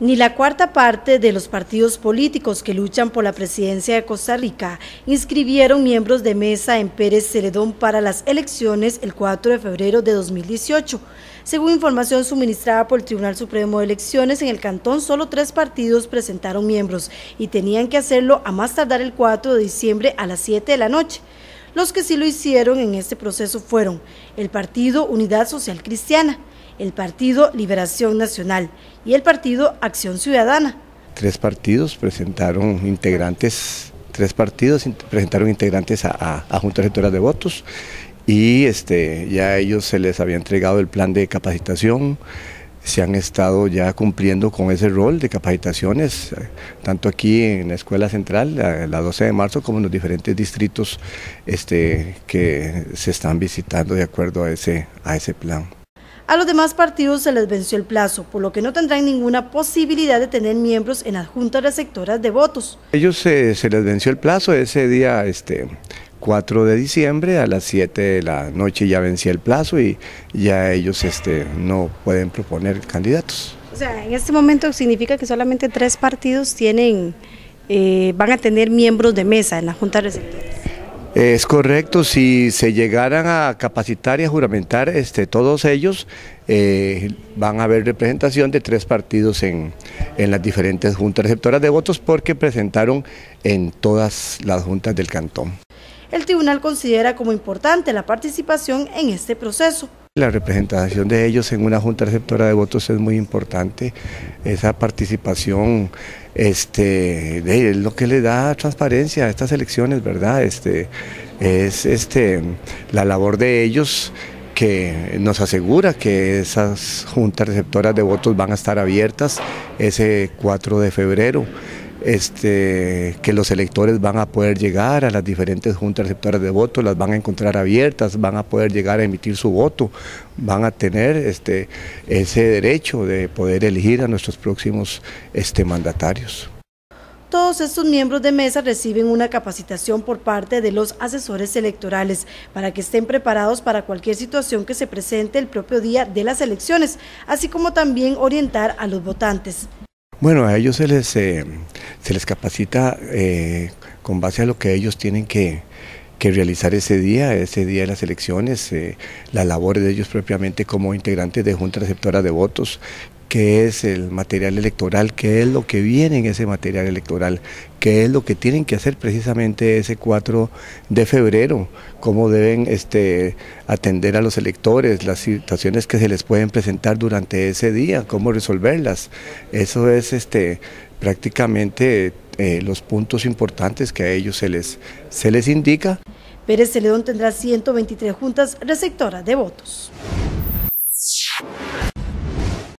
Ni la cuarta parte de los partidos políticos que luchan por la presidencia de Costa Rica inscribieron miembros de mesa en Pérez Celedón para las elecciones el 4 de febrero de 2018. Según información suministrada por el Tribunal Supremo de Elecciones, en el cantón solo tres partidos presentaron miembros y tenían que hacerlo a más tardar el 4 de diciembre a las 7 de la noche. Los que sí lo hicieron en este proceso fueron el Partido Unidad Social Cristiana, el Partido Liberación Nacional y el Partido Acción Ciudadana. Tres partidos presentaron integrantes, tres partidos presentaron integrantes a, a, juntas de votos y este, ya a ellos se les había entregado el plan de capacitación, se han estado ya cumpliendo con ese rol de capacitaciones, tanto aquí en la Escuela Central, la, la 12 de marzo, como en los diferentes distritos este, que se están visitando de acuerdo a ese, a ese plan. A los demás partidos se les venció el plazo, por lo que no tendrán ninguna posibilidad de tener miembros en las juntas receptoras de votos. Ellos se les venció el plazo ese día este, 4 de diciembre a las 7 de la noche ya vencía el plazo y ya ellos este, no pueden proponer candidatos. O sea, en este momento significa que solamente tres partidos tienen, eh, van a tener miembros de mesa en la junta receptora. Es correcto, si se llegaran a capacitar y a juramentar este, todos ellos, eh, van a haber representación de tres partidos en, en, las diferentes juntas receptoras de votos porque presentaron en todas las juntas del cantón. El tribunal considera como importante la participación en este proceso la representación de ellos en una junta receptora de votos es muy importante. Esa participación este, es lo que le da transparencia a estas elecciones, ¿verdad? Este, es este, la labor de ellos que nos asegura que esas juntas receptoras de votos van a estar abiertas ese 4 de febrero. Este, que los electores van a poder llegar a las diferentes juntas receptoras de voto, las van a encontrar abiertas, van a poder llegar a emitir su voto, van a tener este, ese derecho de poder elegir a nuestros próximos este, mandatarios. Todos estos miembros de mesa reciben una capacitación por parte de los asesores electorales para que estén preparados para cualquier situación que se presente el propio día de las elecciones, así como también orientar a los votantes. Bueno, a ellos se les, eh, se les capacita eh, con base a lo que ellos tienen que, que realizar ese día, ese día de las elecciones, eh, la labor de ellos propiamente como integrantes de Junta Receptora de Votos, qué es el material electoral, qué es lo que viene en ese material electoral, qué es lo que tienen que hacer precisamente ese 4 de febrero, cómo deben este, atender a los electores, las situaciones que se les pueden presentar durante ese día, cómo resolverlas. Eso es este, prácticamente eh, los puntos importantes que a ellos se les, se les indica. Pérez Celedón tendrá 123 juntas receptoras de votos.